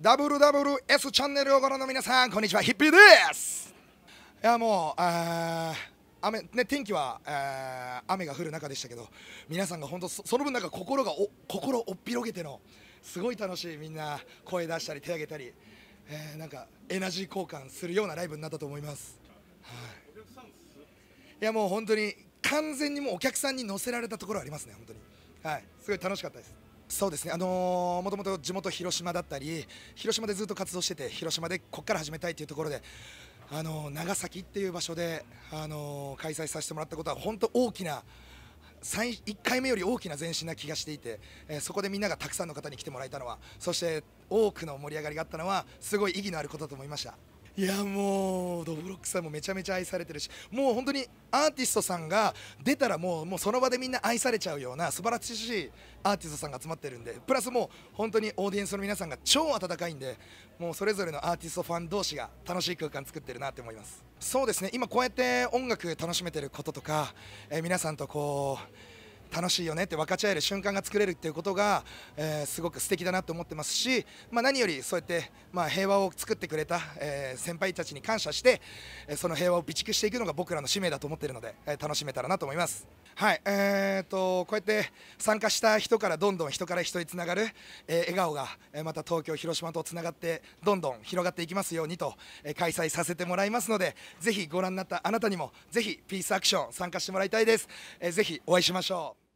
WWS チャンネルをご覧の皆さんこんにちはヒッピーですいやもう雨ね、天気は、えー、雨が降る中でしたけど皆さんが本当その分なんか心がお心をおっぴろげてのすごい楽しいみんな声出したり手上げたり、えー、なんかエナジー交換するようなライブになったと思います、はい、いやもう本当に完全にもうお客さんに乗せられたところありますね本当にはいすごい楽しかったですそうですね、あのー、もともと地元広島だったり広島でずっと活動してて広島でここから始めたいというところで、あのー、長崎っていう場所で、あのー、開催させてもらったことは本当大きな1回目より大きな前進な気がしていて、えー、そこでみんながたくさんの方に来てもらえたのはそして多くの盛り上がりがあったのはすごい意義のあることだと思いました。いやもうドブロックさんもめちゃめちゃ愛されてるしもう本当にアーティストさんが出たらもうもうその場でみんな愛されちゃうような素晴らしいアーティストさんが集まってるんでプラスもう本当にオーディエンスの皆さんが超温かいんでもうそれぞれのアーティストファン同士が楽しい空間作ってるなって思いますそうですね今こうやって音楽楽しめてることとか、えー、皆さんとこう楽しいよねって分かち合える瞬間が作れるっていうことが、えー、すごく素敵だなと思ってますし、まあ、何よりそうやって、まあ、平和を作ってくれた、えー、先輩たちに感謝してその平和を備蓄していくのが僕らの使命だと思っているので、えー、楽しめたらなと思います。はいえーと、こうやって参加した人からどんどん人から人につながる、え笑顔が、えまた東京、広島とつながってどんどん広がっていきますようにと、え開催させてもらいますのでぜひご覧になったあなたにもぜひピースアクション参加してもらいたいです、えー、ぜひお会いしましょう。